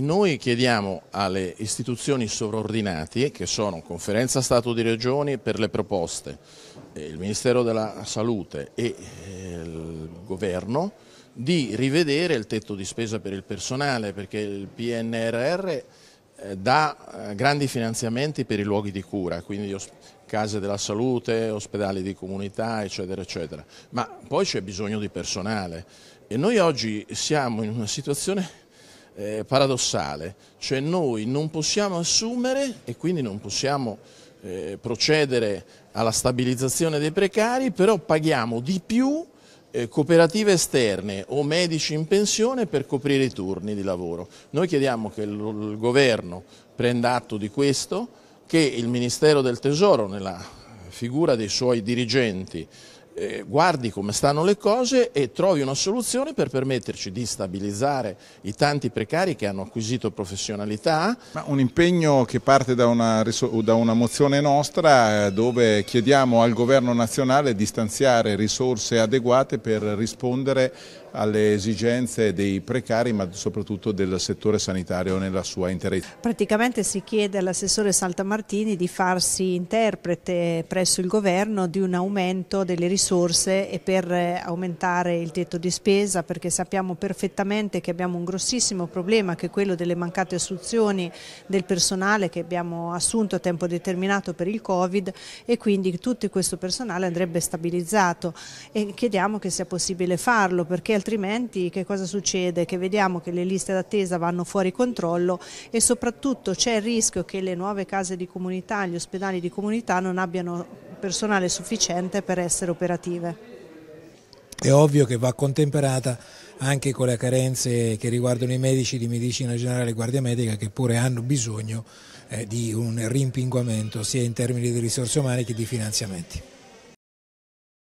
Noi chiediamo alle istituzioni sovraordinate, che sono Conferenza Stato di Regioni per le proposte, eh, il Ministero della Salute e eh, il Governo, di rivedere il tetto di spesa per il personale, perché il PNRR eh, dà grandi finanziamenti per i luoghi di cura, quindi case della salute, ospedali di comunità, eccetera, eccetera. Ma poi c'è bisogno di personale e noi oggi siamo in una situazione eh, paradossale, cioè noi non possiamo assumere e quindi non possiamo eh, procedere alla stabilizzazione dei precari, però paghiamo di più eh, cooperative esterne o medici in pensione per coprire i turni di lavoro. Noi chiediamo che il, il governo prenda atto di questo, che il Ministero del Tesoro nella figura dei suoi dirigenti eh, guardi come stanno le cose e trovi una soluzione per permetterci di stabilizzare i tanti precari che hanno acquisito professionalità. Ma un impegno che parte da una, da una mozione nostra eh, dove chiediamo al governo nazionale di stanziare risorse adeguate per rispondere alle esigenze dei precari ma soprattutto del settore sanitario nella sua interezza. Praticamente si chiede all'assessore Saltamartini di farsi interprete presso il governo di un aumento delle risorse risorse e per eh, aumentare il tetto di spesa perché sappiamo perfettamente che abbiamo un grossissimo problema che è quello delle mancate assunzioni del personale che abbiamo assunto a tempo determinato per il Covid e quindi tutto questo personale andrebbe stabilizzato e chiediamo che sia possibile farlo perché altrimenti che cosa succede? Che vediamo che le liste d'attesa vanno fuori controllo e soprattutto c'è il rischio che le nuove case di comunità, gli ospedali di comunità non abbiano personale sufficiente per essere operative. È ovvio che va contemperata anche con le carenze che riguardano i medici di medicina generale e guardia medica che pure hanno bisogno eh, di un rimpinguamento sia in termini di risorse umane che di finanziamenti.